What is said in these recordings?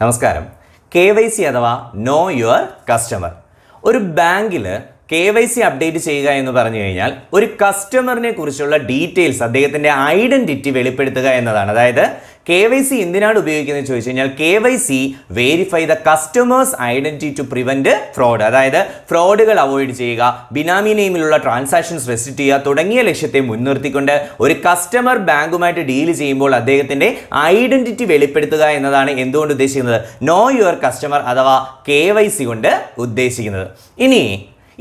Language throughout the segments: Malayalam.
നമസ്കാരം കെ വൈ സി അഥവാ നോ യുവർ കസ്റ്റമർ ഒരു ബാങ്കിൽ കെ വൈ സി അപ്ഡേറ്റ് ചെയ്യുക എന്ന് പറഞ്ഞു കഴിഞ്ഞാൽ ഒരു കസ്റ്റമറിനെ കുറിച്ചുള്ള ഡീറ്റെയിൽസ് അദ്ദേഹത്തിൻ്റെ ഐഡൻറ്റിറ്റി വെളിപ്പെടുത്തുക എന്നതാണ് അതായത് കെ വൈ സി എന്തിനാണ് ഉപയോഗിക്കുന്നത് ചോദിച്ചു കഴിഞ്ഞാൽ K Y C verify the customers identity to prevent fraud അതായത് ഫ്രോഡുകൾ അവോയ്ഡ് ചെയ്യുക ബിനാമി നെയിമിലുള്ള ട്രാൻസാക്ഷൻസ് റെസ്ട്രിക്ട് ചെയ്യുക തുടങ്ങിയ ലക്ഷ്യത്തെ മുൻനിർത്തിക്കൊണ്ട് ഒരു കസ്റ്റമർ ബാങ്കുമായിട്ട് ഡീൽ ചെയ്യുമ്പോൾ അദ്ദേഹത്തിൻ്റെ ഐഡൻറ്റിറ്റി വെളിപ്പെടുത്തുക എന്നതാണ് എന്തുകൊണ്ട് ഉദ്ദേശിക്കുന്നത് നോ യുവർ കസ്റ്റമർ അഥവാ കെ വൈ സി കൊണ്ട് ഉദ്ദേശിക്കുന്നത് ഇനി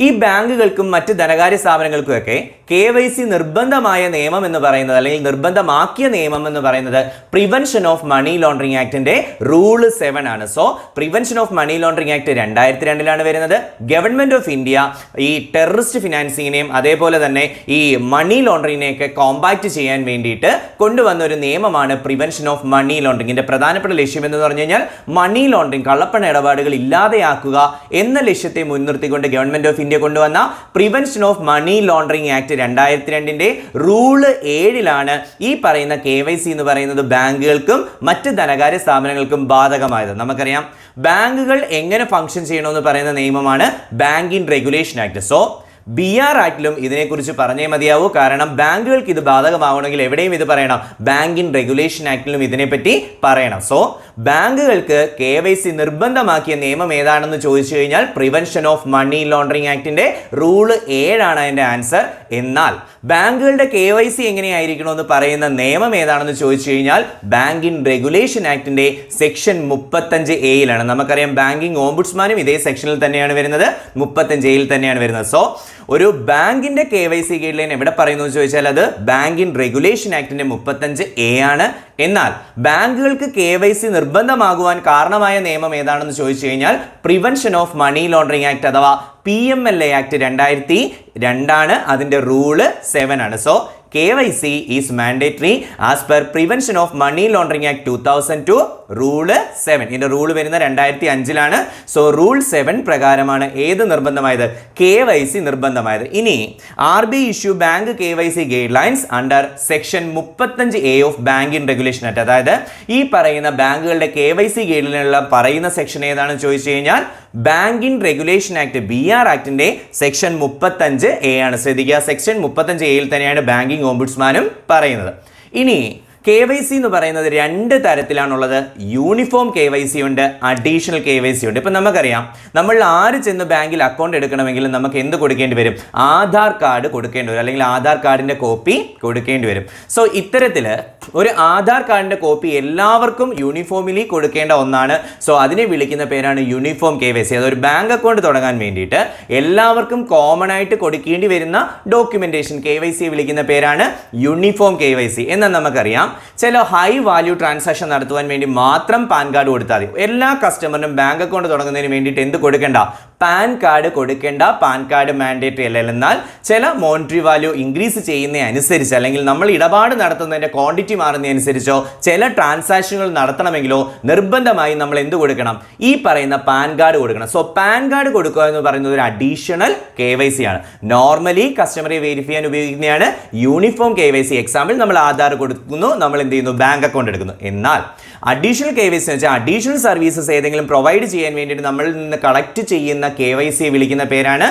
ഈ ബാങ്കുകൾക്കും മറ്റ് ധനകാര്യ സ്ഥാപനങ്ങൾക്കുമൊക്കെ കെ വൈ സി നിർബന്ധമായ നിയമം എന്ന് പറയുന്നത് അല്ലെങ്കിൽ നിർബന്ധമാക്കിയ നിയമം എന്ന് പറയുന്നത് പ്രിവെൻഷൻ ഓഫ് മണി ലോണ്ടറിങ് ആക്ടിന്റെ റൂള് സെവൻ ആണ് so prevention of money laundering act രണ്ടായിരത്തി രണ്ടിലാണ് വരുന്നത് ഗവൺമെന്റ് ഓഫ് ഇന്ത്യ ഈ ടെററിസ്റ്റ് ഫിനാൻസിങ്ങിനെയും അതേപോലെ തന്നെ ഈ മണി ലോണ്ടറിങ്ങിനെയൊക്കെ കോമ്പാക്ട് ചെയ്യാൻ വേണ്ടിയിട്ട് കൊണ്ടുവന്ന ഒരു നിയമമാണ് പ്രിവെൻഷൻ ഓഫ് മണി ലോണ്ടറിങ്ങിന്റെ പ്രധാനപ്പെട്ട ലക്ഷ്യം എന്ന് പറഞ്ഞു കഴിഞ്ഞാൽ മണി ലോണ്ടറിങ് കള്ളപ്പണ ഇടപാടുകൾ ഇല്ലാതെയാക്കുക എന്ന ലക്ഷ്യത്തെ മുൻനിർത്തിക്കൊണ്ട് ഗവൺമെന്റ് ഓഫ് ഇന്ത്യ കൊണ്ടുവന്ന prevention of money laundering act രണ്ടായിരത്തി രണ്ടിൻ്റെ റൂള് ഏഴിലാണ് ഈ പറയുന്ന കെ വൈ സി എന്ന് പറയുന്നത് ബാങ്കുകൾക്കും മറ്റ് ധനകാര്യ സ്ഥാപനങ്ങൾക്കും ബാധകമായത് നമുക്കറിയാം ബാങ്കുകൾ എങ്ങനെ ഫംഗ്ഷൻ ചെയ്യണമെന്ന് പറയുന്ന നിയമമാണ് banking regulation act so B R ആക്ടിലും ഇതിനെക്കുറിച്ച് പറഞ്ഞേ മതിയാവൂ കാരണം ബാങ്കുകൾക്ക് ഇത് ബാധകമാവണമെങ്കിൽ എവിടെയും ഇത് പറയണം ബാങ്കിൻ റെഗുലേഷൻ ആക്ടിലും ഇതിനെപ്പറ്റി പറയണം സോ ബാങ്കുകൾക്ക് കെ വൈ സി നിർബന്ധമാക്കിയ നിയമം ഏതാണെന്ന് ചോദിച്ചു കഴിഞ്ഞാൽ പ്രിവെൻഷൻ ഓഫ് മണി ലോണ്ടറിങ് ആക്ടിന്റെ റൂള് ഏഴാണ് അതിൻ്റെ ആൻസർ എന്നാൽ ബാങ്കുകളുടെ കെ വൈ സി എങ്ങനെയായിരിക്കണമെന്ന് പറയുന്ന നിയമം ഏതാണെന്ന് ചോദിച്ചു കഴിഞ്ഞാൽ ബാങ്കിൻ റെഗുലേഷൻ ആക്ടിന്റെ സെക്ഷൻ മുപ്പത്തഞ്ച് എയിലാണ് നമുക്കറിയാം ബാങ്കിങ് ഓംബുഡ്സ്മാനും ഇതേ സെക്ഷനിൽ തന്നെയാണ് വരുന്നത് മുപ്പത്തഞ്ച് എയിൽ തന്നെയാണ് വരുന്നത് സോ ഒരു ബാങ്കിന്റെ K Y C guideline എവിടെ പറയുന്നു എന്ന് ചോദിച്ചാൽ അത് ബാങ്കിങ് റെഗുലേഷൻ ആക്ടിന്റെ മുപ്പത്തഞ്ച് എ ആണ് എന്നാൽ ബാങ്കുകൾക്ക് കെ വൈ സി നിർബന്ധമാകുവാൻ കാരണമായ നിയമം ഏതാണെന്ന് ചോദിച്ചു കഴിഞ്ഞാൽ prevention of money laundering act അഥവാ P M L A act രണ്ടായിരത്തി രണ്ടാണ് അതിന്റെ റൂള് സെവൻ ആണ് so K Y C is mandatory as per prevention of money laundering act two thousand two rule seven ഇതിന്റെ റൂൾ വരുന്ന രണ്ടായിരത്തി അഞ്ചിലാണ് സോ റൂൾ സെവൻ പ്രകാരമാണ് ഏത് നിർബന്ധമായത് കെ വൈ സി നിർബന്ധമായത് ഇനി R B issue bank K Y C guidelines under section മുപ്പത്തഞ്ച് A of banking regulation act അതായത് ഈ പറയുന്ന ബാങ്കുകളുടെ കെ വൈ സി ഗൈഡ് ലൈനുള്ള പറയുന്ന സെക്ഷൻ ഏതാണെന്ന് ചോദിച്ചു കഴിഞ്ഞാൽ banking regulation act B R ആക്ടിന്റെ സെക്ഷൻ മുപ്പത്തഞ്ച് എ ആണ് ശ്രദ്ധിക്കുക സെക്ഷൻ മുപ്പത്തഞ്ച് എയിൽ തന്നെയാണ് ബാങ്കിങ് ഓംബുഡ്സ്മാനും പറയുന്നത് ഇനി കെ വൈ സി എന്ന് പറയുന്നത് രണ്ട് തരത്തിലാണുള്ളത് യൂണിഫോം കെ വൈ സി ഉണ്ട് അഡീഷണൽ കെ വൈ സി ഉണ്ട് ഇപ്പം നമുക്കറിയാം നമ്മൾ ആര് ചെന്ന് ബാങ്കിൽ അക്കൗണ്ട് എടുക്കണമെങ്കിലും നമുക്ക് എന്ത് കൊടുക്കേണ്ടി വരും ആധാർ കാർഡ് കൊടുക്കേണ്ടി വരും അല്ലെങ്കിൽ ആധാർ കാർഡിൻ്റെ കോപ്പി കൊടുക്കേണ്ടി വരും സോ ഇത്തരത്തിൽ ഒരു ആധാർ കാർഡിൻ്റെ കോപ്പി എല്ലാവർക്കും യൂണിഫോമിലി കൊടുക്കേണ്ട ഒന്നാണ് സോ അതിനെ വിളിക്കുന്ന പേരാണ് യൂണിഫോം കെ വൈ സി അതൊരു ബാങ്ക് അക്കൗണ്ട് തുടങ്ങാൻ വേണ്ടിയിട്ട് എല്ലാവർക്കും കോമൺ ആയിട്ട് കൊടുക്കേണ്ടി വരുന്ന ഡോക്യുമെൻറ്റേഷൻ കെ വൈ സി വിളിക്കുന്ന പേരാണ് യൂണിഫോം കെ വൈ സി എന്നാൽ നമുക്കറിയാം ചില ഹൈ വാല്യൂ ട്രാൻസാക്ഷൻ നടത്തുവാൻ വേണ്ടി മാത്രം പാൻ കാർഡ് കൊടുത്താൽ മതി എല്ലാ കസ്റ്റമറിനും ബാങ്ക് അക്കൗണ്ട് തുടങ്ങുന്നതിന് വേണ്ടിയിട്ട് എന്ത് കൊടുക്കേണ്ട പാൻ കാർഡ് കൊടുക്കേണ്ട പാൻ കാർഡ് മാൻഡേറ്ററി അല്ല എന്നാൽ ചില മോണിറ്ററി വാല്യൂ ഇൻക്രീസ് ചെയ്യുന്ന അനുസരിച്ച് അല്ലെങ്കിൽ നമ്മൾ ഇടപാട് നടത്തുന്നതിൻ്റെ ക്വാണ്ടിറ്റി മാറുന്നതനുസരിച്ചോ ചില ട്രാൻസാക്ഷനുകൾ നടത്തണമെങ്കിലോ നിർബന്ധമായി നമ്മൾ എന്ത് കൊടുക്കണം ഈ പറയുന്ന പാൻ കാർഡ് കൊടുക്കണം സോ പാൻ കാർഡ് കൊടുക്കുക എന്ന് പറയുന്നത് ഒരു അഡീഷണൽ കെ വൈ സി ആണ് നോർമലി കസ്റ്റമറെ വെരിഫൈ ചെയ്യാൻ ഉപയോഗിക്കുന്നതാണ് uniform K Y C example നമ്മൾ ആധാർ കൊടുക്കുന്നു നമ്മൾ എന്ത് ചെയ്യുന്നു ബാങ്ക് അക്കൗണ്ട് എടുക്കുന്നു എന്നാൽ അഡീഷണൽ കെ വൈ സി എന്ന് വെച്ചാൽ അഡീഷണൽ സർവീസസ് ഏതെങ്കിലും പ്രൊവൈഡ് ചെയ്യാൻ വേണ്ടിയിട്ട് നമ്മളിൽ നിന്ന് കളക്ട് ചെയ്യുന്ന കെ വൈ സിയെ വിളിക്കുന്ന പേരാണ്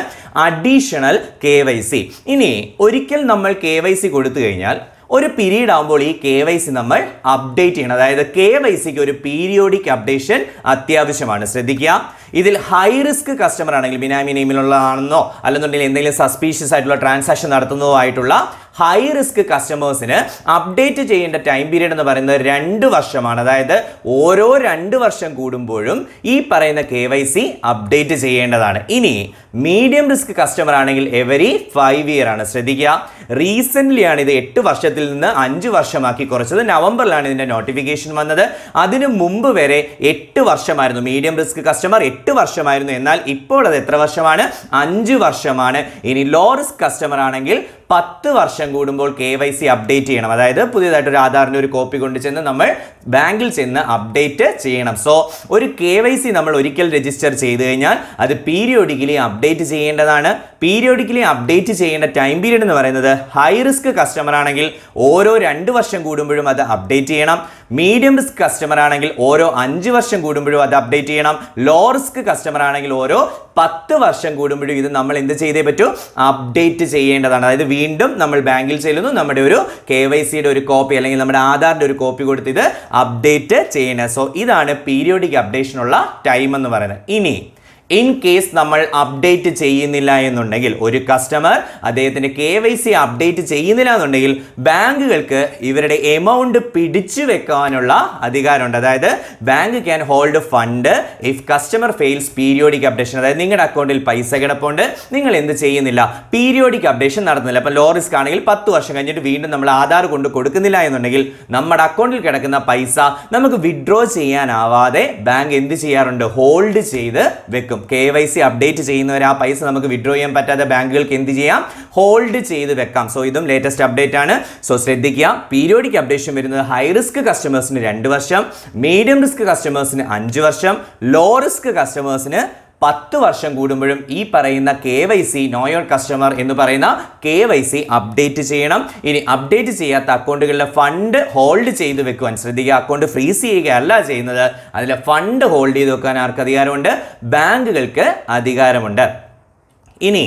അഡീഷണൽ കെ വൈ സി ഇനി ഒരിക്കൽ നമ്മൾ കെ വൈ സി കൊടുത്തു കഴിഞ്ഞാൽ ഒരു പീരീഡ് ആകുമ്പോൾ ഈ കെ വൈ സി നമ്മൾ അപ്ഡേറ്റ് ചെയ്യണം അതായത് കെ വൈ സിക്ക് ഒരു പീരിയോഡിക് അപ്ഡേഷൻ അത്യാവശ്യമാണ് ശ്രദ്ധിക്കുക ഇതിൽ ഹൈ റിസ്ക് കസ്റ്റമർ ആണെങ്കിൽ ബിനാമി നെയിമിലുള്ളതാണെന്നോ അല്ലെന്നുണ്ടെങ്കിൽ എന്തെങ്കിലും സസ്പീഷ്യസ് ആയിട്ടുള്ള ട്രാൻസാക്ഷൻ നടത്തുന്നതോ ആയിട്ടുള്ള ഹൈ റിസ്ക് കസ്റ്റമേഴ്സിന് അപ്ഡേറ്റ് ചെയ്യേണ്ട ടൈം പീരീഡ് എന്ന് പറയുന്നത് രണ്ട് വർഷമാണ് അതായത് ഓരോ രണ്ട് വർഷം കൂടുമ്പോഴും ഈ പറയുന്ന കെ അപ്ഡേറ്റ് ചെയ്യേണ്ടതാണ് ഇനി മീഡിയം റിസ്ക് കസ്റ്റമർ ആണെങ്കിൽ എവരി ഫൈവ് ഇയർ ആണ് ശ്രദ്ധിക്കുക റീസെൻ്റ്ലി ആണ് ഇത് എട്ട് വർഷത്തിൽ നിന്ന് അഞ്ച് വർഷമാക്കി കുറച്ചത് നവംബറിലാണ് ഇതിൻ്റെ നോട്ടിഫിക്കേഷൻ വന്നത് അതിനു മുമ്പ് വരെ എട്ട് വർഷമായിരുന്നു മീഡിയം റിസ്ക് കസ്റ്റമർ എട്ട് വർഷമായിരുന്നു എന്നാൽ ഇപ്പോൾ അത് എത്ര വർഷമാണ് അഞ്ച് വർഷമാണ് ഇനി ലോ റിസ്ക് കസ്റ്റമർ ആണെങ്കിൽ പത്ത് വർഷം കൂടുമ്പോൾ കെ വൈ സി അപ്ഡേറ്റ് ചെയ്യണം അതായത് പുതിയതായിട്ട് ഒരു ആധാറിൻ്റെ ഒരു കോപ്പി കൊണ്ട് ചെന്ന് നമ്മൾ ബാങ്കിൽ ചെന്ന് അപ്ഡേറ്റ് ചെയ്യണം സോ ഒരു കെ വൈ സി നമ്മൾ ഒരിക്കൽ രജിസ്റ്റർ ചെയ്ത് കഴിഞ്ഞാൽ അത് പീരിയോഡിക്കലി അപ്ഡേറ്റ് ചെയ്യേണ്ടതാണ് പീരിയോഡിക്കലി അപ്ഡേറ്റ് ചെയ്യേണ്ട ടൈം പീരീഡ് എന്ന് പറയുന്നത് ഹൈ റിസ്ക് കസ്റ്റമർ ആണെങ്കിൽ ഓരോ രണ്ട് വർഷം കൂടുമ്പോഴും അത് അപ്ഡേറ്റ് ചെയ്യണം മീഡിയം റിസ്ക് കസ്റ്റമർ ആണെങ്കിൽ ഓരോ അഞ്ച് വർഷം കൂടുമ്പോഴും അത് അപ്ഡേറ്റ് ചെയ്യണം ലോ റിസ്ക് കസ്റ്റമർ ആണെങ്കിൽ ഓരോ പത്ത് വർഷം കൂടുമ്പോഴും ഇത് നമ്മൾ എന്ത് ചെയ്തേ പറ്റൂ അപ്ഡേറ്റ് ചെയ്യേണ്ടതാണ് അതായത് വീണ്ടും നമ്മൾ ബാങ്കിൽ ചെല്ലുന്നു നമ്മുടെ ഒരു കെ വൈ സിയുടെ ഒരു കോപ്പി അല്ലെങ്കിൽ നമ്മുടെ ആധാറിൻ്റെ ഒരു കോപ്പി കൊടുത്ത് ഇത് അപ്ഡേറ്റ് ചെയ്യണേ സോ ഇതാണ് പീരിയോഡിക് അപ്ഡേഷനുള്ള ടൈം എന്ന് പറയുന്നത് ഇനി ഇൻ കേസ് നമ്മൾ അപ്ഡേറ്റ് ചെയ്യുന്നില്ല എന്നുണ്ടെങ്കിൽ ഒരു കസ്റ്റമർ അദ്ദേഹത്തിൻ്റെ കെ വൈ സി അപ്ഡേറ്റ് ചെയ്യുന്നില്ല എന്നുണ്ടെങ്കിൽ ബാങ്കുകൾക്ക് ഇവരുടെ എമൗണ്ട് പിടിച്ചു വെക്കാനുള്ള അധികാരമുണ്ട് അതായത് bank can hold fund if customer fails periodic updation അതായത് നിങ്ങളുടെ അക്കൗണ്ടിൽ പൈസ കിടപ്പുണ്ട് നിങ്ങൾ എന്ത് ചെയ്യുന്നില്ല പീരിയോഡിക് അപ്ഡേഷൻ നടത്തുന്നില്ല അപ്പം ലോ റിസ്ക് ആണെങ്കിൽ പത്ത് വർഷം കഴിഞ്ഞിട്ട് വീണ്ടും നമ്മൾ ആധാർ കൊണ്ട് കൊടുക്കുന്നില്ല എന്നുണ്ടെങ്കിൽ നമ്മുടെ അക്കൗണ്ടിൽ കിടക്കുന്ന പൈസ നമുക്ക് വിഡ്രോ ചെയ്യാനാവാതെ ബാങ്ക് എന്ത് ചെയ്യാറുണ്ട് ഹോൾഡ് ചെയ്ത് വെക്കും കെ വൈ സി അപ്ഡേറ്റ് ചെയ്യുന്നവർ ആ പൈസ നമുക്ക് വിഡ്രോ ചെയ്യാൻ പറ്റാതെ ബാങ്കുകൾക്ക് എന്ത് ചെയ്യാം ഹോൾഡ് ചെയ്ത് വെക്കാം സോ ഇതും ലേറ്റസ്റ്റ് അപ്ഡേറ്റ് ആണ് സോ ശ്രദ്ധിക്കുക പീരിയോഡിക് അപ്ഡേഷൻ വരുന്നത് ഹൈ റിസ്ക് കസ്റ്റമേഴ്സിന് രണ്ട് വർഷം മീഡിയം റിസ്ക് കസ്റ്റമേഴ്സിന് അഞ്ച് വർഷം ലോ റിസ്ക് കസ്റ്റമേഴ്സിന് പത്ത് വർഷം കൂടുമ്പോഴും ഈ പറയുന്ന K Y C know customer എന്ന് പറയുന്ന കെ വൈ സി അപ്ഡേറ്റ് ചെയ്യണം ഇനി അപ്ഡേറ്റ് ചെയ്യാത്ത അക്കൗണ്ടുകളിലെ ഫണ്ട് ഹോൾഡ് ചെയ്ത് വെക്കുവാൻ ശ്രദ്ധിക്കുക അക്കൗണ്ട് ഫ്രീസ് ചെയ്യുകയല്ല ചെയ്യുന്നത് അതിലെ ഫണ്ട് ഹോൾഡ് ചെയ്ത് വെക്കാൻ ആർക്ക് അധികാരമുണ്ട് ബാങ്കുകൾക്ക് അധികാരമുണ്ട് ഇനി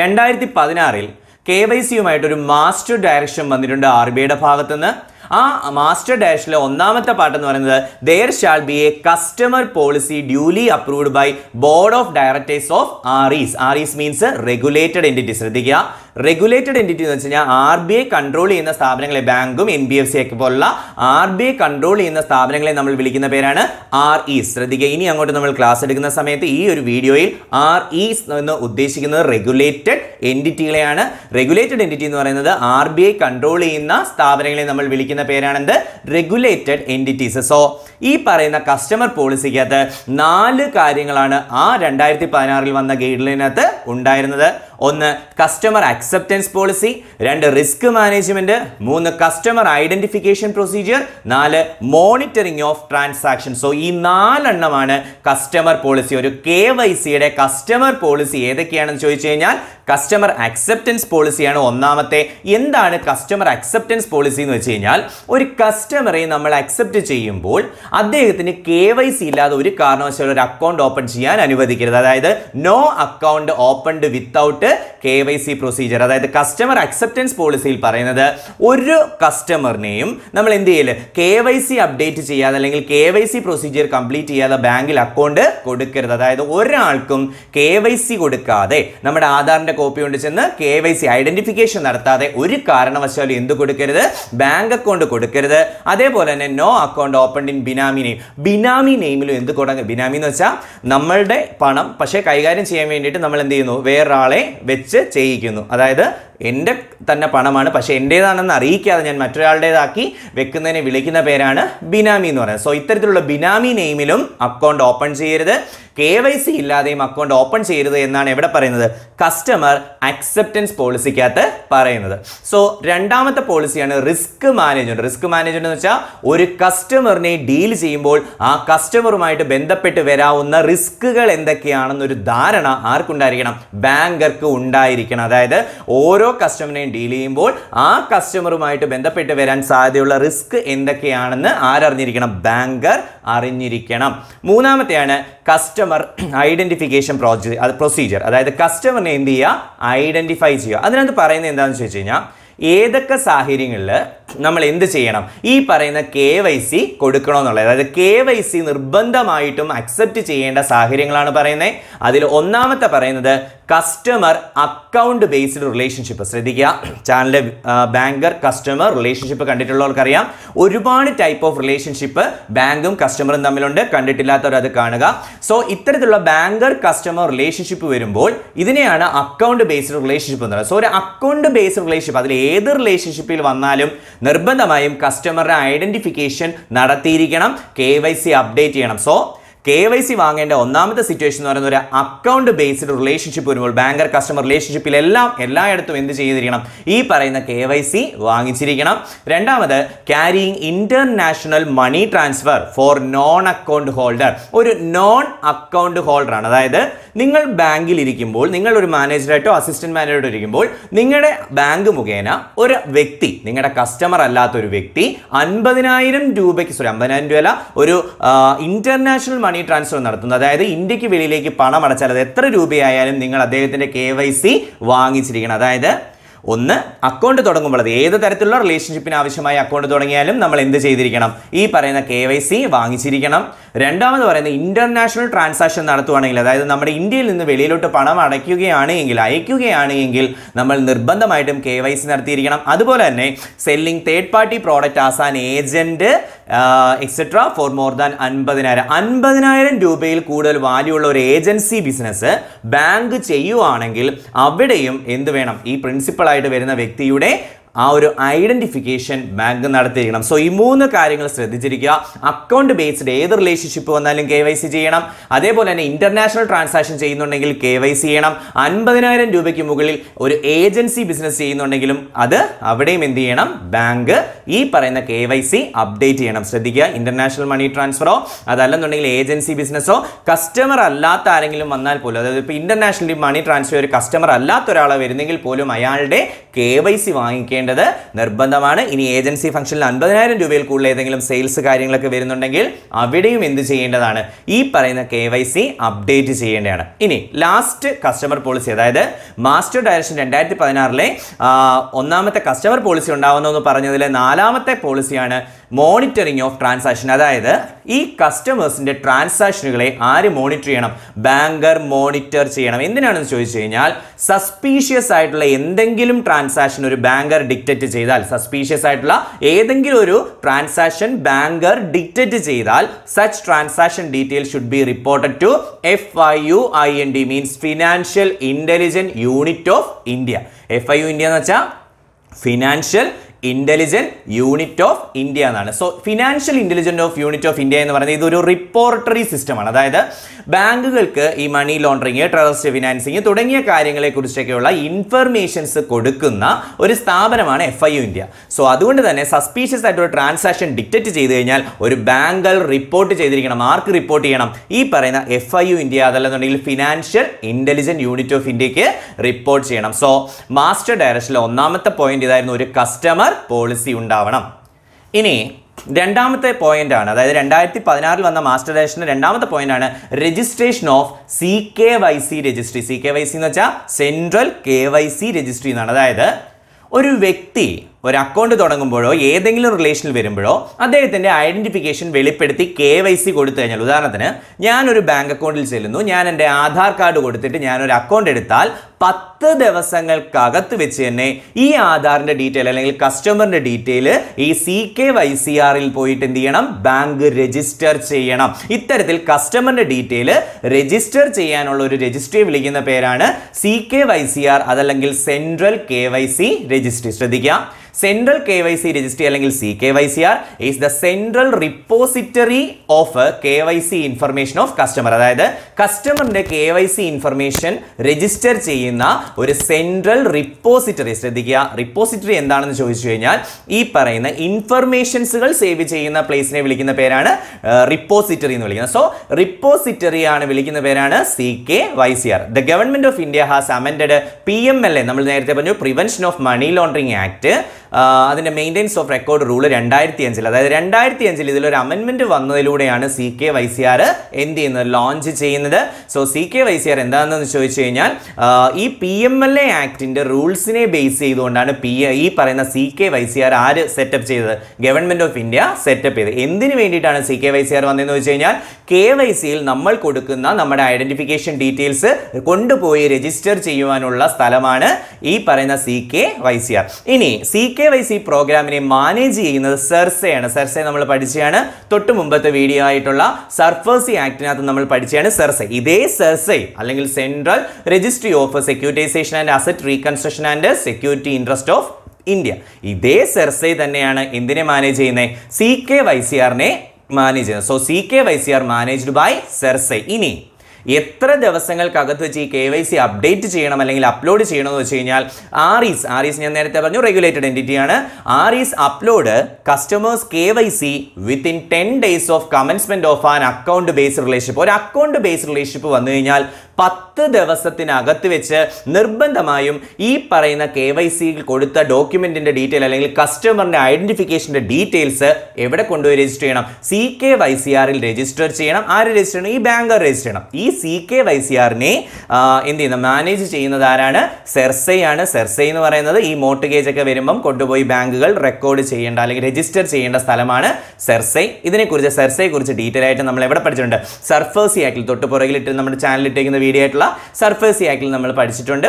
രണ്ടായിരത്തി പതിനാറിൽ കെ വൈ സിയുമായിട്ടൊരു മാസ്റ്റർ ഡയറക്ഷൻ വന്നിട്ടുണ്ട് ആർ ബി ഐയുടെ ഭാഗത്തുനിന്ന് ആ മാസ്റ്റർ ഡാഷിലെ ഒന്നാമത്തെ പാട്ട് എന്ന് പറയുന്നത് there shall be a customer policy duly approved by board of directors of REs REs means regulated entity ശ്രദ്ധിക്കുക റെഗുലേറ്റഡ് എൻറ്റിറ്റി എന്ന് വെച്ച് കഴിഞ്ഞാൽ ആർ ബി ഐ കൺട്രോൾ ചെയ്യുന്ന സ്ഥാപനങ്ങളെ ബാങ്കും എൻ ബി എഫ് സി ഒക്കെ പോലുള്ള ആർ ബി ഐ കൺട്രോൾ ചെയ്യുന്ന സ്ഥാപനങ്ങളെ നമ്മൾ വിളിക്കുന്ന പേരാണ് ആർ ഇ ശ്രദ്ധിക്കുക ഇനി അങ്ങോട്ട് നമ്മൾ ക്ലാസ് എടുക്കുന്ന സമയത്ത് ഈ ഒരു വീഡിയോയിൽ ആർ ഇസ് എന്ന് ഉദ്ദേശിക്കുന്നത് റെഗുലേറ്റഡ് എൻറ്റിറ്റികളെയാണ് റെഗുലേറ്റഡ് എൻറ്റിറ്റി എന്ന് പറയുന്നത് ആർ ബി ഐ കൺട്രോൾ ചെയ്യുന്ന സ്ഥാപനങ്ങളെ നമ്മൾ വിളിക്കുന്ന വിളിക്കുന്ന പേരാണെന്ത് റെഗുലേറ്റഡ് എൻറ്റിറ്റീസ് സോ ഈ പറയുന്ന കസ്റ്റമർ പോളിസിക്കകത്ത് നാല് കാര്യങ്ങളാണ് ആ രണ്ടായിരത്തി പതിനാറിൽ വന്ന ഗൈഡ് ലൈനകത്ത് ഉണ്ടായിരുന്നത് ഒന്ന് കസ്റ്റമർ അക്സെപ്റ്റൻസ് പോളിസി രണ്ട് റിസ്ക് മാനേജ്മെന്റ് മൂന്ന് കസ്റ്റമർ ഐഡന്റിഫിക്കേഷൻ പ്രൊസീജിയർ നാല് മോണിറ്ററിംഗ് ഓഫ് ട്രാൻസാക്ഷൻ സോ ഈ നാലെണ്ണമാണ് കസ്റ്റമർ പോളിസി ഒരു കെ വൈ സിയുടെ കസ്റ്റമർ പോളിസി ഏതൊക്കെയാണെന്ന് ചോദിച്ചു കഴിഞ്ഞാൽ കസ്റ്റമർ അക്സെപ്റ്റൻസ് പോളിസിയാണ് ഒന്നാമത്തെ എന്താണ് കസ്റ്റമർ അക്സെപ്റ്റൻസ് പോളിസി എന്ന് വെച്ച് കഴിഞ്ഞാൽ ഒരു കസ്റ്റമറെ നമ്മൾ അക്സെപ്റ്റ് ചെയ്യുമ്പോൾ അദ്ദേഹത്തിന് കെ വൈ സി ഇല്ലാതെ ഒരു കാരണവശാലും ഒരു അക്കൗണ്ട് ഓപ്പൺ ചെയ്യാൻ അനുവദിക്കരുത് അതായത് no account opened without K Y C procedure അതായത് കസ്റ്റമർ അക്സെപ്റ്റൻസ് പോളിസിയിൽ പറയുന്നത് ഒരു കസ്റ്റമറിനെയും നമ്മൾ എന്ത് ചെയ്യല് കെ വൈ സി അപ്ഡേറ്റ് ചെയ്യാതെ അല്ലെങ്കിൽ K Y C procedure complete ചെയ്യാതെ ബാങ്കിൽ അക്കൗണ്ട് കൊടുക്കരുത് അതായത് ഒരാൾക്കും കെ വൈ സി കൊടുക്കാതെ നമ്മുടെ ആധാറിൻ്റെ കോപ്പി കൊണ്ട് ചെന്ന് കെ വൈ സി ഐഡന്റിഫിക്കേഷൻ നടത്താതെ ഒരു കാരണവശാലും എന്ത് കൊടുക്കരുത് ബാങ്ക് അക്കൗണ്ട് കൊടുക്കരുത് അതേപോലെ തന്നെ no account open in benami name benami നെയിമിലും എന്ത് കൊടുക്കുക ബിനാമി എന്ന് വെച്ചാൽ നമ്മളുടെ പണം പക്ഷേ കൈകാര്യം ചെയ്യാൻ വേണ്ടിയിട്ട് നമ്മൾ എന്ത് ചെയ്യുന്നു വേറൊരാളെ വെച്ച് ചെയ്യിക്കുന്നു അതായത് എൻ്റെ തന്നെ പണമാണ് പക്ഷേ എൻ്റേതാണെന്ന് അറിയിക്കാതെ ഞാൻ മറ്റൊരാളുടേതാക്കി വെക്കുന്നതിനെ വിളിക്കുന്ന പേരാണ് ബിനാമി എന്ന് പറയുന്നത് സോ ഇത്തരത്തിലുള്ള ബിനാമി നെയിമിലും അക്കൗണ്ട് ഓപ്പൺ ചെയ്യരുത് കെ വൈ സി ഇല്ലാതെയും അക്കൗണ്ട് ഓപ്പൺ ചെയ്യരുത് എന്നാണ് എവിടെ പറയുന്നത് കസ്റ്റമർ അക്സെപ്റ്റൻസ് പോളിസിക്കകത്ത് പറയുന്നത് സോ രണ്ടാമത്തെ പോളിസിയാണ് റിസ്ക് മാനേജ്മെൻറ്റ് റിസ്ക് മാനേജ്മെൻറ്റ് എന്ന് വെച്ചാൽ ഒരു കസ്റ്റമറിനെ ഡീൽ ചെയ്യുമ്പോൾ ആ കസ്റ്റമറുമായിട്ട് ബന്ധപ്പെട്ട് വരാവുന്ന റിസ്കുകൾ എന്തൊക്കെയാണെന്നൊരു ധാരണ ആർക്കുണ്ടായിരിക്കണം ബാങ്കർക്ക് ഉണ്ടായിരിക്കണം അതായത് ഓരോ ഓരോ കസ്റ്റമറിനെയും ഡീൽ ചെയ്യുമ്പോൾ ആ കസ്റ്റമറുമായിട്ട് ബന്ധപ്പെട്ട് വരാൻ സാധ്യതയുള്ള റിസ്ക് എന്തൊക്കെയാണെന്ന് ആരറിഞ്ഞിരിക്കണം ബാങ്കർ അറിഞ്ഞിരിക്കണം മൂന്നാമത്തെയാണ് കസ്റ്റമർ ഐഡൻറ്റിഫിക്കേഷൻ പ്രോജി അത് പ്രൊസീജിയർ അതായത് കസ്റ്റമറിനെ എന്ത് ചെയ്യുക ഐഡൻറ്റിഫൈ ചെയ്യുക അതിനകത്ത് പറയുന്നത് എന്താണെന്ന് ചോദിച്ചു കഴിഞ്ഞാൽ ഏതൊക്കെ സാഹചര്യങ്ങളിൽ നമ്മൾ എന്ത് ചെയ്യണം ഈ പറയുന്ന കെ വൈ സി കൊടുക്കണമെന്നുള്ളത് അതായത് കെ വൈ സി നിർബന്ധമായിട്ടും അക്സെപ്റ്റ് ചെയ്യേണ്ട സാഹചര്യങ്ങളാണ് പറയുന്നത് അതിൽ ഒന്നാമത്തെ പറയുന്നത് കസ്റ്റമർ അക്കൗണ്ട് ബേസ്ഡ് റിലേഷൻഷിപ്പ് ശ്രദ്ധിക്കുക ചാനലിലെ ബാങ്കർ കസ്റ്റമർ റിലേഷൻഷിപ്പ് കണ്ടിട്ടുള്ളവർക്കറിയാം ഒരുപാട് ടൈപ്പ് ഓഫ് റിലേഷൻഷിപ്പ് ബാങ്കും കസ്റ്റമറും തമ്മിലുണ്ട് കണ്ടിട്ടില്ലാത്തവർ അത് കാണുക സോ ഇത്തരത്തിലുള്ള ബാങ്കർ കസ്റ്റമർ റിലേഷൻഷിപ്പ് വരുമ്പോൾ ഇതിനെയാണ് അക്കൗണ്ട് ബേസ്ഡ് റിലേഷൻഷിപ്പ് എന്ന് പറയുന്നത് സോ ഒരു അക്കൗണ്ട് ബേസ്ഡ് റിലേഷൻഷിപ്പ് അതിൽ ഏത് റിലേഷൻഷിപ്പിൽ വന്നാലും നിർബന്ധമായും കസ്റ്റമറുടെ ഐഡന്റിഫിക്കേഷൻ നടത്തിയിരിക്കണം കെ അപ്ഡേറ്റ് ചെയ്യണം സോ കെ വൈ സി വാങ്ങേണ്ട ഒന്നാമത്തെ സിറ്റുവേഷൻ എന്ന് പറയുന്ന ഒരു അക്കൗണ്ട് ബേസ്ഡ് റിലേഷൻഷിപ്പ് വരുമ്പോൾ ബാങ്കർ കസ്റ്റമർ റിലേഷൻഷിപ്പിലെല്ലാം എല്ലായിടത്തും എന്ത് ചെയ്തിരിക്കണം ഈ പറയുന്ന കെ വൈ സി വാങ്ങിച്ചിരിക്കണം രണ്ടാമത് carrying international money transfer for non account holder ഒരു നോൺ അക്കൗണ്ട് ഹോൾഡറാണ് അതായത് നിങ്ങൾ ബാങ്കിൽ ഇരിക്കുമ്പോൾ നിങ്ങൾ ഒരു മാനേജറായിട്ടോ അസിസ്റ്റന്റ് മാനേജറോ ഇരിക്കുമ്പോൾ നിങ്ങളുടെ ബാങ്ക് മുഖേന ഒരു വ്യക്തി നിങ്ങളുടെ കസ്റ്റമർ അല്ലാത്ത ഒരു വ്യക്തി അൻപതിനായിരം രൂപയ്ക്ക് സോറി അമ്പതിനായിരം രൂപ ഒരു ഇന്റർനാഷണൽ മണി മണി ട്രാൻസ്ഫർ നടത്തുന്നത് അതായത് ഇന്ത്യക്ക് വെളിയിലേക്ക് പണം അടച്ചാൽ അത് എത്ര രൂപയായാലും നിങ്ങൾ അദ്ദേഹത്തിൻ്റെ കെ വാങ്ങിച്ചിരിക്കണം അതായത് ഒന്ന് അക്കൗണ്ട് തുടങ്ങുമ്പോൾ അത് ഏത് തരത്തിലുള്ള റിലേഷൻഷിപ്പിന് ആവശ്യമായ അക്കൗണ്ട് തുടങ്ങിയാലും നമ്മൾ എന്ത് ചെയ്തിരിക്കണം ഈ പറയുന്ന കെ വൈ സി വാങ്ങിച്ചിരിക്കണം രണ്ടാമത് പറയുന്നത് ഇൻ്റർനാഷണൽ ട്രാൻസാക്ഷൻ നടത്തുവാണെങ്കിൽ അതായത് നമ്മുടെ ഇന്ത്യയിൽ നിന്ന് വെളിയിലോട്ട് പണം അടയ്ക്കുകയാണ് എങ്കിൽ അയക്കുകയാണ് എങ്കിൽ നമ്മൾ നിർബന്ധമായിട്ടും കെ വൈ സി നടത്തിയിരിക്കണം അതുപോലെ തന്നെ selling third party product as an agent etcetera for more than അൻപതിനായിരം അൻപതിനായിരം രൂപയിൽ കൂടുതൽ വാല്യൂ ഉള്ള ഒരു ഏജൻസി ബിസിനസ് ബാങ്ക് ചെയ്യുവാണെങ്കിൽ അവിടെയും എന്ത് വേണം ഈ പ്രിൻസിപ്പളായി ആയിട്ട് വരുന്ന വ്യക്തിയുടെ ആ ഒരു ഐഡന്റിഫിക്കേഷൻ ബാങ്ക് നടത്തിയിരിക്കണം സോ ഈ മൂന്ന് കാര്യങ്ങൾ ശ്രദ്ധിച്ചിരിക്കുക അക്കൗണ്ട് ബേസ്ഡ് ഏത് റിലേഷൻഷിപ്പ് വന്നാലും കെ വൈ സി ചെയ്യണം അതേപോലെ തന്നെ ഇന്റർനാഷണൽ ട്രാൻസാക്ഷൻ ചെയ്യുന്നുണ്ടെങ്കിൽ കെ വൈ സി ചെയ്യണം അൻപതിനായിരം രൂപയ്ക്ക് മുകളിൽ ഒരു ഏജൻസി ബിസിനസ് ചെയ്യുന്നുണ്ടെങ്കിലും അത് അവിടെയും എന്ത് ചെയ്യണം ബാങ്ക് ഈ പറയുന്ന കെ വൈ സി അപ്ഡേറ്റ് ചെയ്യണം ശ്രദ്ധിക്കുക ഇന്റർനാഷണൽ മണി ട്രാൻസ്ഫറോ അതല്ലെന്നുണ്ടെങ്കിൽ ഏജൻസി ബിസിനസ്സോ കസ്റ്റമർ അല്ലാത്ത ആരെങ്കിലും വന്നാൽ പോലും അതായത് ഇപ്പോൾ ഇന്റർനാഷണൽ മണി ട്രാൻസ്ഫർ ഒരു കസ്റ്റമർ അല്ലാത്ത ഒരാളെ വരുന്നെങ്കിൽ പോലും അയാളുടെ കെ വൈ സി വാങ്ങിക്കുക അറിയിക്കേണ്ടത് നിർബന്ധമാണ് ഇനി ഏജൻസി ഫംഗ്ഷനിൽ അൻപതിനായിരം രൂപയിൽ കൂടുതൽ ഏതെങ്കിലും സെയിൽസ് കാര്യങ്ങളൊക്കെ വരുന്നുണ്ടെങ്കിൽ അവിടെയും എന്ത് ചെയ്യേണ്ടതാണ് ഈ പറയുന്ന കെ വൈ സി അപ്ഡേറ്റ് ചെയ്യേണ്ടതാണ് ഇനി ലാസ്റ്റ് കസ്റ്റമർ പോളിസി അതായത് മാസ്റ്റർ ഡയറക്ഷൻ രണ്ടായിരത്തി പതിനാറിലെ ഒന്നാമത്തെ കസ്റ്റമർ പോളിസി ഉണ്ടാവുന്നതെന്ന് പറഞ്ഞതിലെ നാലാമത്തെ പോളിസിയാണ് മോണിറ്ററിംഗ് ഓഫ് ട്രാൻസാക്ഷൻ അതായത് ഈ കസ്റ്റമേഴ്സിൻ്റെ ട്രാൻസാക്ഷനുകളെ ആര് മോണിറ്റർ ചെയ്യണം ബാങ്കർ മോണിറ്റർ ചെയ്യണം എന്തിനാണെന്ന് ചോദിച്ചു കഴിഞ്ഞാൽ സസ്പീഷ്യസ് ആയിട്ടുള്ള എന്തെങ്കിലും ട്രാൻസാക്ഷൻ ഒരു ബാങ്കർ ഡിക്റ്ററ്റ് ചെയ്താൽ സസ്പീഷ്യസ് ആയിട്ടുള്ള ഏതെങ്കിലും ഒരു ട്രാൻസാക്ഷൻ ബാങ്കർ ഡിക്റ്ററ്റ് ചെയ്താൽ such transaction detail should be reported to F I U I N D means financial intelligent unit of India F I U India എന്ന് വെച്ചാൽ financial intelligent unit of India എന്നാണ് so financial intelligent of unit of India എന്ന് പറയുന്നത് ഇതൊരു റിപ്പോർട്ടറി സിസ്റ്റമാണ് അതായത് ബാങ്കുകൾക്ക് ഈ മണി ലോണ്ടറിങ് ട്രസ്റ്റ് ഫിനാൻസിങ് തുടങ്ങിയ കുറിച്ചൊക്കെയുള്ള ഇൻഫർമേഷൻസ് കൊടുക്കുന്ന ഒരു സ്ഥാപനമാണ് F I U India so അതുകൊണ്ട് തന്നെ സസ്പീഷ്യസ് ആയിട്ടുള്ള ട്രാൻസാക്ഷൻ ഡിറ്റക്ട് ചെയ്ത് കഴിഞ്ഞാൽ ഒരു ബാങ്കുകൾ റിപ്പോർട്ട് ചെയ്തിരിക്കണം ആർക്ക് റിപ്പോർട്ട് ചെയ്യണം ഈ പറയുന്ന എഫ് ഐ യു ഇന്ത്യ അതല്ലെന്നുണ്ടെങ്കിൽ ഫിനാൻഷ്യൽ ഇന്റലിജന്റ് യൂണിറ്റ് ഓഫ് ഇന്ത്യക്ക് റിപ്പോർട്ട് ചെയ്യണം സോ മാസ്റ്റർ ഡയറക്ഷനിലെ ഒന്നാമത്തെ പോയിന്റ് ഇതായിരുന്നു ഒരു കസ്റ്റമർ പോളിസി ഉണ്ടാവണം ഇനി രണ്ടാമത്തെ പോയിന്റ് ആണ് അതായത് രണ്ടായിരത്തി പതിനാറിൽ വന്ന മാസ്റ്റർ ഡയറക്ഷൻ്റെ രണ്ടാമത്തെ പോയിന്റ് ആണ് registration of C K Y C registry C K Y C എന്ന് വെച്ചാൽ central K Y C registry എന്നാണ് അതായത് ഒരു വ്യക്തി ഒരു അക്കൗണ്ട് തുടങ്ങുമ്പോഴോ ഏതെങ്കിലും റിലേഷനിൽ വരുമ്പോഴോ അദ്ദേഹത്തിൻ്റെ ഐഡൻറ്റിഫിക്കേഷൻ വെളിപ്പെടുത്തി കെ വൈ സി കൊടുത്തു കഴിഞ്ഞാൽ ഉദാഹരണത്തിന് ഞാനൊരു ബാങ്ക് അക്കൗണ്ടിൽ ചെല്ലുന്നു ഞാൻ എൻ്റെ ആധാർ കാർഡ് കൊടുത്തിട്ട് ഞാനൊരു അക്കൗണ്ട് എടുത്താൽ പത്ത് ദിവസങ്ങൾക്കകത്ത് വെച്ച് തന്നെ ഈ ആധാറിൻ്റെ ഡീറ്റെയിൽ അല്ലെങ്കിൽ കസ്റ്റമറിൻ്റെ ഡീറ്റെയിൽ ഈ സി കെ വൈ സി ആറിൽ പോയിട്ട് എന്ത് ചെയ്യണം ബാങ്ക് രജിസ്റ്റർ ചെയ്യണം ഇത്തരത്തിൽ കസ്റ്റമറിൻ്റെ ഡീറ്റെയിൽ രജിസ്റ്റർ ചെയ്യാനുള്ള ഒരു രജിസ്ട്രി വിളിക്കുന്ന പേരാണ് C K Y C R അതല്ലെങ്കിൽ central K Y C registry ശ്രദ്ധിക്കുക central K Y C register അല്ലെങ്കിൽ C K Y C R is the central repository of K Y C information of customer അതായത് കസ്റ്റമറിന്റെ K Y C information register ചെയ്യുന്ന ഒരു സെൻട്രൽ റിപ്പോസിറ്ററി ശ്രദ്ധിക്കുക റിപ്പോസിറ്ററി എന്താണെന്ന് ചോദിച്ചു കഴിഞ്ഞാൽ ഈ പറയുന്ന ഇൻഫർമേഷൻസുകൾ സേവ് ചെയ്യുന്ന പ്ലേസിനെ വിളിക്കുന്ന പേരാണ് റിപ്പോസിറ്ററി uh, എന്ന് വിളിക്കുന്നത് സോ റിപ്പോസിറ്ററി ആണ് വിളിക്കുന്ന പേരാണ് C K Y C R the government of India has amend P M L A നമ്മൾ നേരത്തെ പറഞ്ഞു prevention of money laundering act അതിൻ്റെ മെയിൻ്റെനൻസ് ഓഫ് റെക്കോർഡ് റൂൾ രണ്ടായിരത്തി അഞ്ചിൽ അതായത് രണ്ടായിരത്തി അഞ്ചിൽ ഇതിലൊരു അമെൻമെൻറ്റ് വന്നതിലൂടെയാണ് C K Y C R എന്ത് ചെയ്യുന്നത് ലോഞ്ച് ചെയ്യുന്നത് so C K Y C R എന്താണെന്ന് ചോദിച്ചു കഴിഞ്ഞാൽ ഈ പി എം എൽ എ ആക്ടിൻ്റെ റൂൾസിനെ ബേസ് ചെയ്തുകൊണ്ടാണ് പി ഈ പറയുന്ന C K Y C R ആര് സെറ്റപ്പ് ചെയ്തത് ഗവൺമെൻറ് ഓഫ് ഇന്ത്യ സെറ്റപ്പ് ചെയ്തത് എന്തിനു വേണ്ടിയിട്ടാണ് C K Y C R വന്നതെന്ന് വെച്ച് കഴിഞ്ഞാൽ കെ വൈ സിയിൽ നമ്മൾ കൊടുക്കുന്ന നമ്മുടെ ഐഡൻറ്റിഫിക്കേഷൻ ഡീറ്റെയിൽസ് കൊണ്ടുപോയി രജിസ്റ്റർ ചെയ്യുവാനുള്ള സ്ഥലമാണ് ഈ പറയുന്ന C K Y C R ഇനി സി കെ വൈ സി പ്രോഗ്രാമിനെ മാനേജ് ചെയ്യുന്നത് സെർസയാണ് സെർസെ നമ്മൾ പഠിച്ചതാണ് തൊട്ട് മുമ്പത്തെ വീഡിയോ ആയിട്ടുള്ള സർഫേഴ്സി ആക്ടിനകത്ത് നമ്മൾ പഠിച്ചതാണ് സെർസെ ഇതേ സെർസെ അല്ലെങ്കിൽ central registry of securitisation and asset reconstruction and security interest of India ഇതേ സെർസെ തന്നെയാണ് എന്തിനെ മാനേജ് ചെയ്യുന്നത് സി കെ വൈ സി ആറിനെ മാനേജ് ചെയ്യുന്നത് so C K Y C R managed by CERSAI ഇനി എത്ര ദിവസങ്ങൾക്കകത്ത് വെച്ച് ഈ കെ വൈ സി അപ്ഡേറ്റ് ചെയ്യണം അല്ലെങ്കിൽ അപ്ലോഡ് ചെയ്യണം എന്ന് വെച്ച് കഴിഞ്ഞാൽ ആർഇസ് ആർഇസ് ഞാൻ നേരത്തെ പറഞ്ഞു റെഗുലേറ്റഡ് എൻറ്റിറ്റിയാണ് REs upload customers K Y C within ten days of commencement of an account based relationship ഒരു അക്കൗണ്ട് ബേസ്ഡ് റിലേഷൻഷിപ്പ് വന്നു കഴിഞ്ഞാൽ പത്ത് ദിവസത്തിനകത്ത് വെച്ച് നിർബന്ധമായും ഈ പറയുന്ന കെ വൈ സിയിൽ കൊടുത്ത ഡോക്യുമെന്റിന്റെ ഡീറ്റെയിൽ അല്ലെങ്കിൽ കസ്റ്റമറിന്റെ ഐഡന്റിഫിക്കേഷന്റെ ഡീറ്റെയിൽസ് എവിടെ കൊണ്ടുപോയി രജിസ്റ്റർ ചെയ്യണം സി കെ വൈ സി ആറിൽ രജിസ്റ്റർ ചെയ്യണം ആര് രജിസ്റ്റർ ചെയ്യണം ഈ ബാങ്കർ രജിസ്റ്റർ ചെയ്യണം ഈ സി കെ വൈസിയാറിനെ എന്ത് ചെയ്യുന്നത് മാനേജ് ചെയ്യുന്നത് ആരാണ് സെർസെയാണ് സെർസൈ എന്ന് പറയുന്നത് ഈ മോർട്ട്ഗേജ് ഒക്കെ വരുമ്പം കൊണ്ടുപോയി ബാങ്കുകൾ റെക്കോർഡ് ചെയ്യേണ്ട അല്ലെങ്കിൽ രജിസ്റ്റർ ചെയ്യേണ്ട സ്ഥലമാണ് സെർസൈ ഇതിനെക്കുറിച്ച് കുറിച്ച് ഡീറ്റെയിൽ ആയിട്ട് നമ്മൾ എവിടെ പഠിച്ചിട്ടുണ്ട് സർഫേഴ്സി ആക്ടിൽ തൊട്ട് പുറകിലിട്ട് നമ്മുടെ ചാനലിട്ടേക്കുന്ന വീഡിയോ ആയിട്ടുള്ള സർഫേഴ്സി ആക്ടിൽ നമ്മൾ പഠിച്ചിട്ടുണ്ട്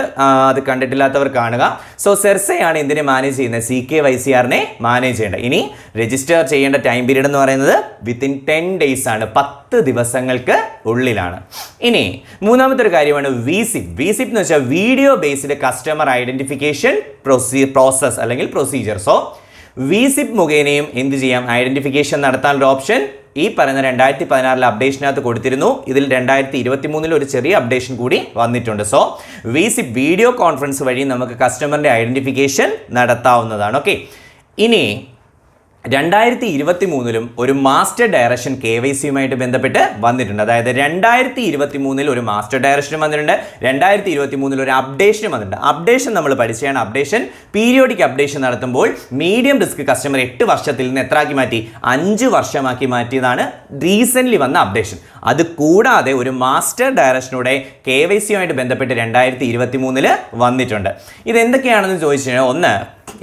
അത് കണ്ടിട്ടില്ലാത്തവർ കാണുക സോ സെർസെയാണ് എന്തിനെ മാനേജ് ചെയ്യുന്നത് സി കെ വൈസിയാറിനെ മാനേജ് ചെയ്യേണ്ടത് ഇനി രജിസ്റ്റർ ചെയ്യേണ്ട ടൈം പീരീഡ് എന്ന് പറയുന്നത് വിത്തിൻ ടെൻ ഡേയ്സ് ആണ് പത്ത് ദിവസങ്ങൾക്ക് ഉള്ളിലാണ് ഇനി മൂന്നാമത്തെ ഒരു കാര്യമാണ് വിസിപ്പ് വിസിപ്പ് എന്ന് വെച്ചാൽ വീഡിയോ ബേസ്ഡ് കസ്റ്റമർ ഐഡന്റിഫിക്കേഷൻ പ്രൊസീ പ്രോസസ് അല്ലെങ്കിൽ പ്രൊസീജിയർ സോ വിസിപ്പ് മുഖേനയും എന്ത് ചെയ്യാം ഐഡന്റിഫിക്കേഷൻ നടത്താനുള്ള ഓപ്ഷൻ ഈ പറയുന്ന രണ്ടായിരത്തി പതിനാറിലെ അപ്ഡേഷനകത്ത് കൊടുത്തിരുന്നു ഇതിൽ രണ്ടായിരത്തി ഇരുപത്തി മൂന്നിൽ ഒരു ചെറിയ അപ്ഡേഷൻ കൂടി വന്നിട്ടുണ്ട് സോ വിസിപ്പ് വീഡിയോ കോൺഫറൻസ് വഴി നമുക്ക് കസ്റ്റമറിൻ്റെ ഐഡന്റിഫിക്കേഷൻ നടത്താവുന്നതാണ് ഓക്കെ ഇനി രണ്ടായിരത്തി ഇരുപത്തി മൂന്നിലും ഒരു മാസ്റ്റർ ഡയറക്ഷൻ കെ വൈ സിയുമായിട്ട് ബന്ധപ്പെട്ട് വന്നിട്ടുണ്ട് അതായത് രണ്ടായിരത്തി ഇരുപത്തി മൂന്നിൽ ഒരു മാസ്റ്റർ ഡയറക്ഷൻ വന്നിട്ടുണ്ട് രണ്ടായിരത്തി ഇരുപത്തി മൂന്നിൽ ഒരു അപ്ഡേഷൻ വന്നിട്ടുണ്ട് അപ്ഡേഷൻ നമ്മൾ പഠിച്ചതാണ് അപ്ഡേഷൻ പീരിയോഡിക് അപ്ഡേഷൻ നടത്തുമ്പോൾ മീഡിയം റിസ്ക് കസ്റ്റമർ എട്ട് വർഷത്തിൽ നിന്ന് എത്രയാക്കി മാറ്റി അഞ്ച് വർഷമാക്കി മാറ്റിയതാണ് റീസെൻ്റ്ലി വന്ന അപ്ഡേഷൻ അത് കൂടാതെ ഒരു മാസ്റ്റർ ഡയറക്ഷനോടെ കെ വൈ സിയുമായിട്ട് ബന്ധപ്പെട്ട് രണ്ടായിരത്തി ഇരുപത്തി മൂന്നിൽ വന്നിട്ടുണ്ട് ഇതെന്തൊക്കെയാണെന്ന് ചോദിച്ചു കഴിഞ്ഞാൽ ഒന്ന്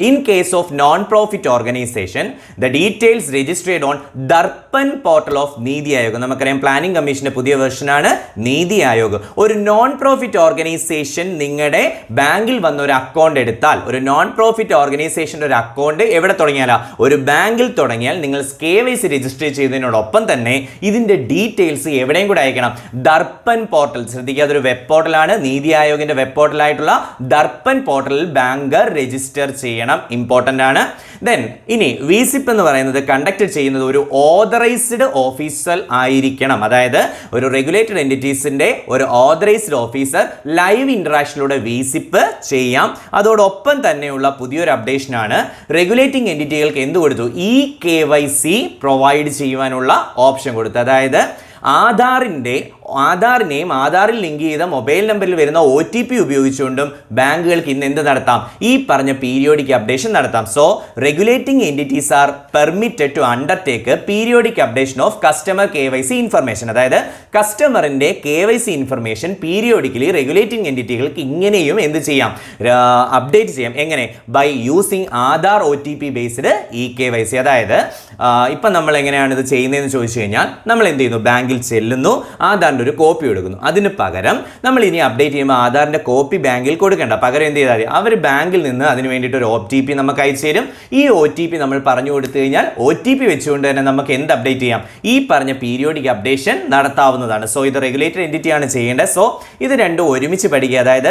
in case of non profit organisation the details registered on Darpan portal of Niti ആയോഗം നമുക്കറിയാം പ്ലാനിംഗ് കമ്മീഷന്റെ പുതിയ വെർഷനാണ് നീതി ആയോഗ് ഒരു നോൺ പ്രോഫിറ്റ് ഓർഗനൈസേഷൻ നിങ്ങളുടെ ബാങ്കിൽ വന്ന ഒരു അക്കൗണ്ട് എടുത്താൽ ഒരു നോൺ പ്രോഫിറ്റ് ഓർഗനൈസേഷൻ്റെ ഒരു അക്കൗണ്ട് എവിടെ തുടങ്ങിയാലാ ഒരു ബാങ്കിൽ തുടങ്ങിയാൽ നിങ്ങൾ കെ വൈ സി രജിസ്റ്റർ ചെയ്തതിനോടൊപ്പം തന്നെ ഇതിൻ്റെ ഡീറ്റെയിൽസ് എവിടെയും കൂടെ അയക്കണം ദർപ്പൻ പോർട്ടൽ ശ്രദ്ധിക്കുക അതൊരു വെബ് പോർട്ടലാണ് നീതി ആയോഗിൻ്റെ വെബ് പോർട്ടലായിട്ടുള്ള ദർപ്പൻ പോർട്ടലിൽ ബാങ്കർ രജിസ്റ്റർ ചെയ്യണം ചെയ്യണം ഇമ്പോർട്ടൻ്റ് ആണ് ദെൻ ഇനി വിസിപ്പ് എന്ന് പറയുന്നത് കണ്ടക്ട് ചെയ്യുന്നത് ഒരു ഓതറൈസ്ഡ് ഓഫീസർ ആയിരിക്കണം അതായത് ഒരു റെഗുലേറ്റഡ് എൻറ്റിറ്റീസിൻ്റെ ഒരു ഓതറൈസ്ഡ് ഓഫീസർ ലൈവ് ഇൻട്രാക്ഷനിലൂടെ വിസിപ്പ് ചെയ്യാം അതോടൊപ്പം തന്നെയുള്ള പുതിയൊരു അപ്ഡേഷനാണ് റെഗുലേറ്റിംഗ് എൻറ്റിറ്റികൾക്ക് എന്ത് കൊടുത്തു E K Y C provide ചെയ്യുവാനുള്ള ഓപ്ഷൻ കൊടുത്തു അതായത് ആധാറിൻ്റെ ആധാറിനെയും ആധാറിൽ ലിങ്ക് ചെയ്ത മൊബൈൽ നമ്പറിൽ വരുന്ന ഒ ടി പി ഉപയോഗിച്ചുകൊണ്ടും ബാങ്കുകൾക്ക് ഇന്ന് എന്ത് നടത്താം ഈ പറഞ്ഞ പീരിയോഡിക് അപ്ഡേഷൻ നടത്താം so regulating entities are permitted to undertake periodic updation of customer K Y C information അതായത് കസ്റ്റമറിൻ്റെ K Y C information periodically regulating എൻറ്റിറ്റികൾക്ക് ഇങ്ങനെയും എന്ത് ചെയ്യാം അപ്ഡേറ്റ് ചെയ്യാം എങ്ങനെ by using Aadhaar O T P based E K Y C അതായത് ഇപ്പം നമ്മൾ എങ്ങനെയാണ് ഇത് ചെയ്യുന്നതെന്ന് ചോദിച്ചു കഴിഞ്ഞാൽ നമ്മൾ എന്ത് ചെയ്യുന്നു ബാങ്കിൽ ചെല്ലുന്നു ആധാർ ആധാറിൻ്റെ ഒരു കോപ്പി എടുക്കുന്നു അതിന് പകരം നമ്മൾ ഇനി അപ്ഡേറ്റ് ചെയ്യുമ്പോൾ ആധാറിൻ്റെ കോപ്പി ബാങ്കിൽ കൊടുക്കേണ്ട പകരം എന്ത് ചെയ്താൽ അവർ ബാങ്കിൽ നിന്ന് അതിന് വേണ്ടിയിട്ട് ഒരു ഒ ടി പി നമുക്ക് അയച്ചു തരും ഈ ഒ ടി പി നമ്മൾ പറഞ്ഞു കൊടുത്തു കഴിഞ്ഞാൽ ഒ ടി പി വെച്ചുകൊണ്ട് തന്നെ നമുക്ക് എന്ത് അപ്ഡേറ്റ് ചെയ്യാം ഈ പറഞ്ഞ പീരിയോഡിക് അപ്ഡേഷൻ നടത്താവുന്നതാണ് സോ ഇത് റെഗുലേറ്റഡ് എൻറ്റിറ്റിയാണ് ചെയ്യേണ്ടത് സോ ഇത് രണ്ടും ഒരുമിച്ച് പഠിക്കുക അതായത്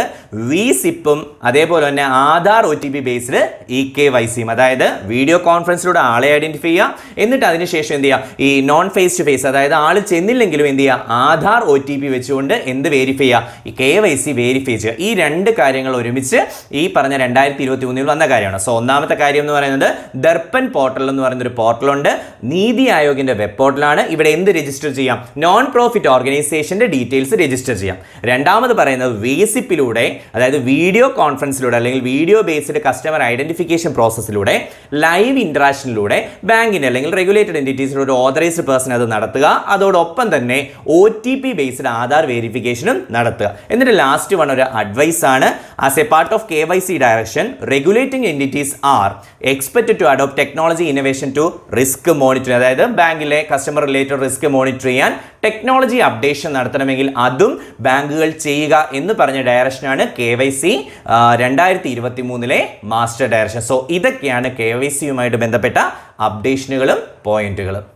വി സിപ്പും അതേപോലെ തന്നെ Aadhaar O T P based E K Y സിയും അതായത് വീഡിയോ കോൺഫറൻസിലൂടെ ആളെ ഐഡൻറ്റിഫൈ ചെയ്യുക എന്നിട്ട് അതിനുശേഷം എന്ത് ചെയ്യുക ഈ നോൺ ഫേസ് ടു ഫേസ് അതായത് ആൾ ചെന്നില്ലെങ്കിലും എന്ത് ചെയ്യുക Aadhaar Aadhaar O T P വെച്ചുകൊണ്ട് എന്ത് വെരിഫൈ ചെയ്യുക ഈ കെ വൈ സി വെരിഫൈ ചെയ്യുക ഈ രണ്ട് കാര്യങ്ങൾ ഒരുമിച്ച് ഈ പറഞ്ഞ രണ്ടായിരത്തി ഇരുപത്തി മൂന്നിൽ വന്ന കാര്യമാണ് സോ ഒന്നാമത്തെ കാര്യം എന്ന് പറയുന്നത് ദർപ്പൻ പോർട്ടൽ എന്ന് പറയുന്ന ഒരു പോർട്ടലുണ്ട് നീതി ആയോഗിൻ്റെ വെബ് പോർട്ടലാണ് ഇവിടെ എന്ത് രജിസ്റ്റർ ചെയ്യാം നോൺ പ്രോഫിറ്റ് ഓർഗനൈസേഷൻ്റെ ഡീറ്റെയിൽസ് രജിസ്റ്റർ ചെയ്യാം രണ്ടാമത് പറയുന്നത് വേസിപ്പിലൂടെ അതായത് വീഡിയോ കോൺഫറൻസിലൂടെ അല്ലെങ്കിൽ വീഡിയോ ബേസ്ഡ് കസ്റ്റമർ ഐഡന്റിഫിക്കേഷൻ പ്രോസസ്സിലൂടെ ലൈവ് ഇൻട്രാക്ഷനിലൂടെ ബാങ്കിൻ്റെ അല്ലെങ്കിൽ റെഗുലേറ്റഡ് എൻറ്റിറ്റീസിലൂടെ ഒരു ഓതറൈസ്ഡ് പേഴ്സൺ അത് നടത്തുക അതോടൊപ്പം തന്നെ O T P based Aadhaar വെരിഫിക്കേഷനും നടത്തുക എന്നിട്ട് ലാസ്റ്റ് വൺ ഒരു അഡ്വൈസ് ആണ് as a part of K Y C direction regulating entities are expect to adopt technology innovation to risk monitoring അതായത് ബാങ്കിലെ കസ്റ്റമർ റിലേറ്റഡ് റിസ്ക് മോണിറ്റർ ചെയ്യാൻ ടെക്നോളജി അപ്ഡേഷൻ നടത്തണമെങ്കിൽ അതും ബാങ്കുകൾ ചെയ്യുക എന്ന് പറഞ്ഞ ഡയറക്ഷനാണ് കെ വൈ സി രണ്ടായിരത്തി ഇരുപത്തി മൂന്നിലെ മാസ്റ്റർ ഡയറക്ഷൻ സോ ഇതൊക്കെയാണ് കെ വൈ സിയുമായിട്ട് ബന്ധപ്പെട്ട അപ്ഡേഷനുകളും പോയിന്റുകളും